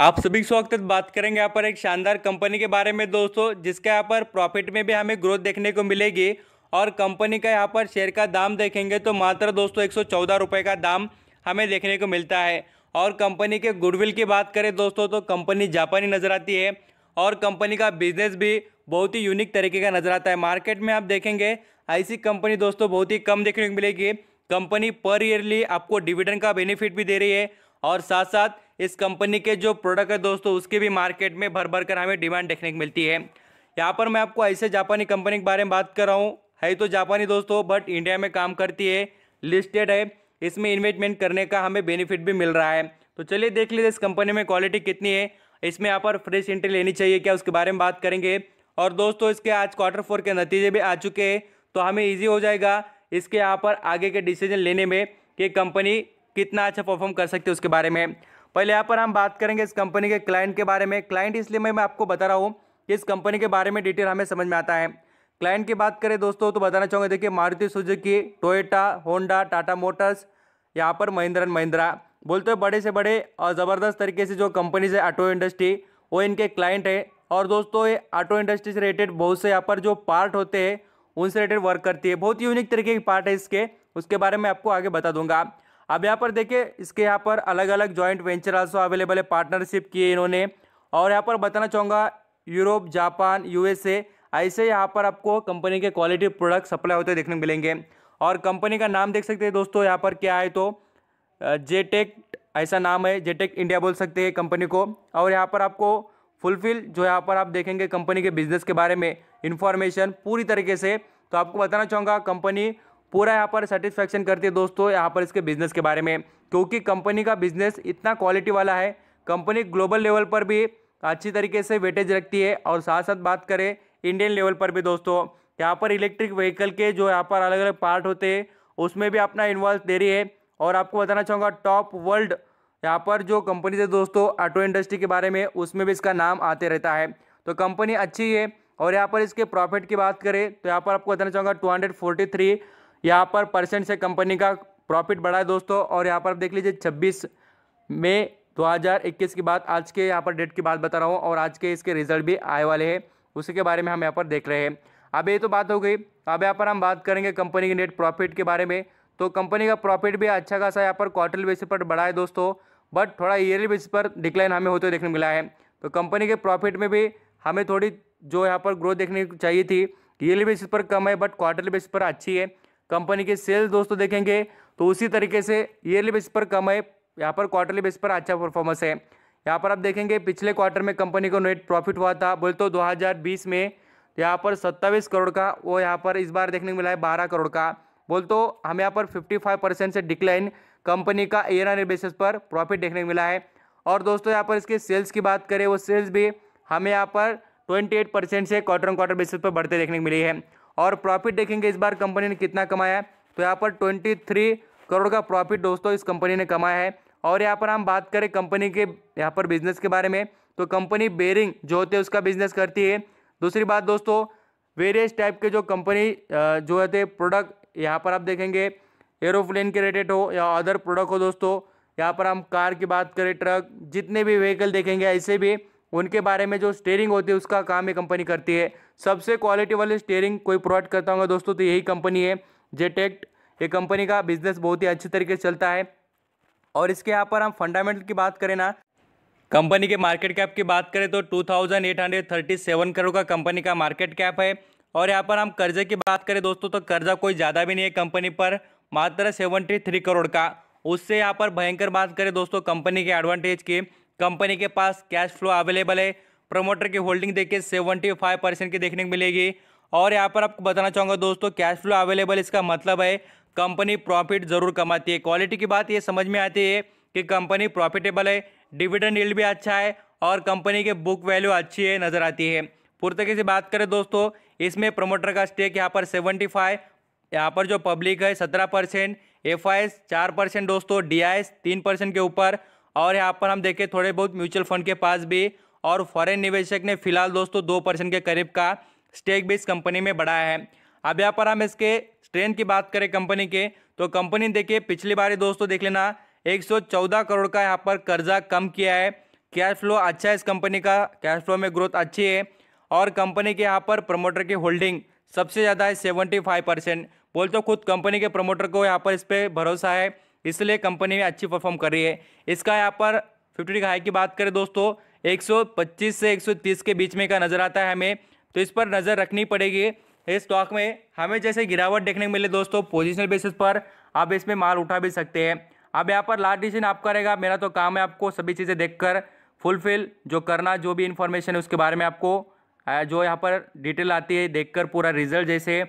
आप सभी स्वागत बात करेंगे यहाँ पर एक शानदार कंपनी के बारे में दोस्तों जिसके यहाँ पर प्रॉफिट में भी हमें ग्रोथ देखने को मिलेगी और कंपनी का यहाँ पर शेयर का दाम देखेंगे तो मात्र दोस्तों एक सौ का दाम हमें देखने को मिलता है और कंपनी के गुडविल की बात करें दोस्तों तो कंपनी जापानी नज़र आती है और कंपनी का बिजनेस भी बहुत ही यूनिक तरीके का नज़र आता है मार्केट में आप देखेंगे ऐसी कंपनी दोस्तों बहुत ही कम देखने को मिलेगी कंपनी पर ईयरली आपको डिविडेंड का बेनिफिट भी दे रही है और साथ साथ इस कंपनी के जो प्रोडक्ट है दोस्तों उसकी भी मार्केट में भर भर कर हमें डिमांड देखने को मिलती है यहाँ पर मैं आपको ऐसे जापानी कंपनी के बारे में बात कर रहा हूँ है तो जापानी दोस्तों बट इंडिया में काम करती है लिस्टेड है इसमें इन्वेस्टमेंट करने का हमें बेनिफिट भी मिल रहा है तो चलिए देख लीजिए इस कंपनी में क्वालिटी कितनी है इसमें यहाँ पर फ्रेश एंट्री लेनी चाहिए क्या उसके बारे में बात करेंगे और दोस्तों इसके आज क्वार्टर फोर के नतीजे भी आ चुके हैं तो हमें ईजी हो जाएगा इसके यहाँ पर आगे के डिसीजन लेने में कि कंपनी कितना अच्छा परफॉर्म कर सकती है उसके बारे में पहले यहाँ पर हम बात करेंगे इस कंपनी के क्लाइंट के बारे में क्लाइंट इसलिए मैं मैं आपको बता रहा हूँ कि इस कंपनी के बारे में डिटेल हमें समझ में आता है क्लाइंट की बात करें दोस्तों तो बताना चाहूँगा देखिए Maruti Suzuki Toyota Honda Tata motors यहाँ पर महिंद्रा एंड महिंद्रा बोलते हैं बड़े से बड़े और ज़बरदस्त तरीके से जो कंपनीज है ऑटो इंडस्ट्री वो इनके क्लाइंट है और दोस्तों ये ऑटो इंडस्ट्री से रिलेटेड बहुत से यहाँ पर जो पार्ट होते हैं उनसे रिलेटेड वर्क करती है बहुत ही यूनिक तरीके के पार्ट है इसके उसके बारे में आपको आगे बता दूंगा अब यहाँ पर देखिए इसके यहाँ पर अलग अलग जॉइंट वेंचर आल्सो अवेलेबल है पार्टनरशिप किए इन्होंने और यहाँ पर बताना चाहूँगा यूरोप जापान यूएसए ऐसे यहाँ पर आपको कंपनी के क्वालिटी प्रोडक्ट सप्लाई होते देखने मिलेंगे और कंपनी का नाम देख सकते हैं दोस्तों यहाँ पर क्या है तो जेटेक e ऐसा नाम है जेटेक इंडिया e बोल सकते हैं कंपनी को और यहाँ पर आपको फुलफिल जो यहाँ पर आप देखेंगे कंपनी के बिजनेस के बारे में इन्फॉर्मेशन पूरी तरीके से तो आपको बताना चाहूँगा कंपनी पूरा यहाँ पर सेटिस्फैक्शन करती है दोस्तों यहाँ पर इसके बिजनेस के बारे में क्योंकि कंपनी का बिजनेस इतना क्वालिटी वाला है कंपनी ग्लोबल लेवल पर भी अच्छी तरीके से वेटेज रखती है और साथ साथ बात करें इंडियन लेवल पर भी दोस्तों यहाँ पर इलेक्ट्रिक व्हीकल के जो यहाँ पर अलग अलग पार्ट होते हैं उसमें भी अपना इन्वॉल्व दे रही है और आपको बताना चाहूँगा टॉप वर्ल्ड यहाँ पर जो कंपनी है दोस्तों ऑटो इंडस्ट्री के बारे में उसमें भी इसका नाम आते रहता है तो कंपनी अच्छी है और यहाँ पर इसके प्रॉफिट की बात करें तो यहाँ पर आपको बताना चाहूँगा टू यहाँ पर परसेंट से कंपनी का प्रॉफिट बढ़ा है दोस्तों और यहाँ पर आप देख लीजिए छब्बीस हज़ार 2021 की बात आज के यहाँ पर डेट की बात बता रहा हूँ और आज के इसके रिजल्ट भी आए वाले हैं उसी के बारे में हम यहाँ पर देख रहे हैं अब ये तो बात हो गई अब यहाँ पर हम बात करेंगे कंपनी के नेट प्रॉफिट के बारे में तो कंपनी का प्रॉफिट भी अच्छा खासा यहाँ पर क्वार्टरली बेसिस पर बढ़ा है दोस्तों बट थोड़ा ईयरली बेसिस पर डिक्लाइन हमें होते हुए देखने को मिला है तो कंपनी के प्रॉफिट में भी हमें थोड़ी जो यहाँ पर ग्रोथ देखने चाहिए थी ईयरली बेसिस पर कम है बट क्वार्टरली बेसिस पर अच्छी है कंपनी के सेल्स दोस्तों देखेंगे तो उसी तरीके से ईयरली बेस पर कम है यहाँ पर क्वार्टरली बेस पर अच्छा परफॉर्मेंस है यहाँ पर आप देखेंगे पिछले क्वार्टर में कंपनी को नेट प्रॉफिट हुआ था बोल तो 2020 में यहाँ पर सत्ताईस करोड़ का वो यहाँ पर इस बार देखने को मिला है बारह करोड़ का बोल तो हम यहाँ पर 55 परसेंट से डिक्लाइन कंपनी का ईयर आर बेसिस पर प्रॉफिट देखने को मिला है और दोस्तों यहाँ पर इसके सेल्स की बात करें वो सेल्स भी हमें यहाँ पर एट परसेंट से क्वार्टर क्वार्टर बेसिस पर बढ़ते देखने को मिली है और प्रॉफिट देखेंगे इस बार कंपनी ने कितना कमाया है तो यहाँ पर ट्वेंटी थ्री करोड़ का प्रॉफिट दोस्तों इस कंपनी ने कमाया है और यहाँ पर हम बात करें कंपनी के यहाँ पर बिजनेस के बारे में तो कंपनी बेरिंग जो होते हैं उसका बिजनेस करती है दूसरी बात दोस्तों वेरियस टाइप के जो कंपनी जो होते प्रोडक्ट यहाँ पर आप देखेंगे एरोप्लेन के रिलेटेड हो या अदर प्रोडक्ट हो दोस्तों यहाँ पर हम कार की बात करें ट्रक जितने भी व्हीकल देखेंगे ऐसे भी उनके बारे में जो स्टेयरिंग होती है उसका काम ये कंपनी करती है सबसे क्वालिटी वाली स्टेयरिंग कोई प्रोवाइड करता होगा दोस्तों तो यही कंपनी है जेटेक्ट ये कंपनी का बिजनेस बहुत ही अच्छे तरीके से चलता है और इसके यहाँ पर हम फंडामेंटल की बात करें ना कंपनी के मार्केट कैप की बात करें तो 2837 करोड़ का कंपनी का मार्केट कैप है और यहाँ पर हम कर्जे की बात करें दोस्तों तो कर्जा कोई ज़्यादा भी नहीं है कंपनी पर मात्र 73 करोड़ का उससे यहाँ पर भयंकर बात करें दोस्तों कंपनी के एडवांटेज की कंपनी के पास कैश फ्लो अवेलेबल है प्रमोटर की होल्डिंग देखिए सेवेंटी फाइव परसेंट की देखने को मिलेगी और यहाँ पर आपको बताना चाहूँगा दोस्तों कैश फ्लो अवेलेबल इसका मतलब है कंपनी प्रॉफिट जरूर कमाती है क्वालिटी की बात ये समझ में आती है कि कंपनी प्रॉफिटेबल है डिविडेंड इल्ड भी अच्छा है और कंपनी के बुक वैल्यू अच्छी है नज़र आती है पुर्तगे से बात करें दोस्तों इसमें प्रमोटर का स्टेक यहाँ पर सेवेंटी फाइव यहाँ पर जो पब्लिक है सत्रह परसेंट एफ आई एस चार परसेंट दोस्तों डी आई एस तीन परसेंट के ऊपर और यहाँ पर हम देखें थोड़े बहुत म्यूचुअल फंड के पास भी और फॉरेन निवेशक ने फिलहाल दोस्तों दो परसेंट के करीब का स्टेक भी इस कंपनी में बढ़ाया है अब यहाँ पर हम इसके स्ट्रेंथ की बात करें कंपनी के तो कंपनी देखिए पिछली बार दोस्तों देख लेना एक करोड़ का यहाँ पर कर्जा कम किया है कैश फ्लो अच्छा है इस कंपनी का कैश फ्लो में ग्रोथ अच्छी है और कंपनी के यहाँ पर प्रमोटर की होल्डिंग सबसे ज़्यादा है सेवेंटी फाइव परसेंट बोल तो खुद कंपनी के प्रमोटर को यहाँ पर इस पर भरोसा है इसलिए कंपनी भी अच्छी परफॉर्म कर रही है इसका यहाँ पर फिफ्टी का हाई की बात करें दोस्तों 125 से 130 के बीच में का नज़र आता है हमें तो इस पर नज़र रखनी पड़ेगी इस स्टॉक में हमें जैसे गिरावट देखने को मिले दोस्तों पोजिशनल बेसिस पर आप इसमें माल उठा भी सकते हैं अब यहाँ पर लास्ट डिसीजन आपका रहेगा मेरा तो काम है आपको सभी चीज़ें देखकर फुलफिल जो करना जो भी इन्फॉर्मेशन है उसके बारे में आपको जो यहाँ पर डिटेल आती है देखकर पूरा रिजल्ट जैसे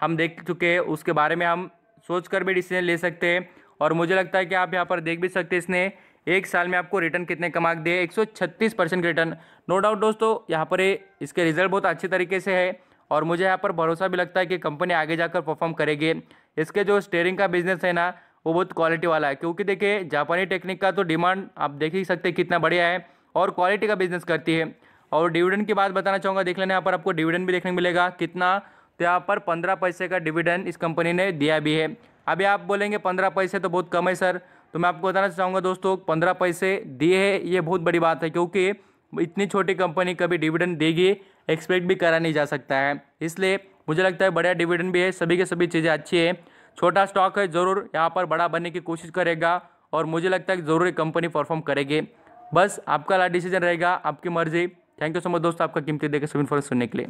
हम देख चुके हैं उसके बारे में हम सोच कर भी डिसीजन ले सकते हैं और मुझे लगता है कि आप यहाँ पर देख भी सकते हैं इसने एक साल में आपको रिटर्न कितने कमा दिए छत्तीस परसेंट रिटर्न नो डाउट दोस्तों यहाँ पर इसके रिजल्ट बहुत अच्छे तरीके से है और मुझे यहाँ पर भरोसा भी लगता है कि कंपनी आगे जाकर परफॉर्म करेगी इसके जो स्टेयरिंग का बिजनेस है ना वो बहुत क्वालिटी वाला है क्योंकि देखिए जापानी टेक्निक का तो डिमांड आप देख ही सकते कितना बढ़िया है और क्वालिटी का बिजनेस करती है और डिविडेंड की बात बताना चाहूँगा देख लेना यहाँ पर आपको डिविडेंड भी देखने को मिलेगा कितना तो यहाँ पर पंद्रह पैसे का डिविडेंड इस कंपनी ने दिया भी है अभी आप बोलेंगे पंद्रह पैसे तो बहुत कम है सर तो मैं आपको बताना चाहूँगा दोस्तों पंद्रह पैसे दिए हैं ये बहुत बड़ी बात है क्योंकि इतनी छोटी कंपनी कभी डिविडेंड देगी एक्सपेक्ट भी करा नहीं जा सकता है इसलिए मुझे लगता है बढ़िया डिविडेंड भी है सभी के सभी चीज़ें अच्छी है छोटा स्टॉक है ज़रूर यहाँ पर बड़ा बनने की कोशिश करेगा और मुझे लगता है कि ज़रूर कंपनी परफॉर्म करेगी बस आपका ला डिसीजन रहेगा आपकी मर्जी थैंक यू सो मच दोस्तों आपका कीमती देकर सभी इन्फॉर्मेशन सुनने के लिए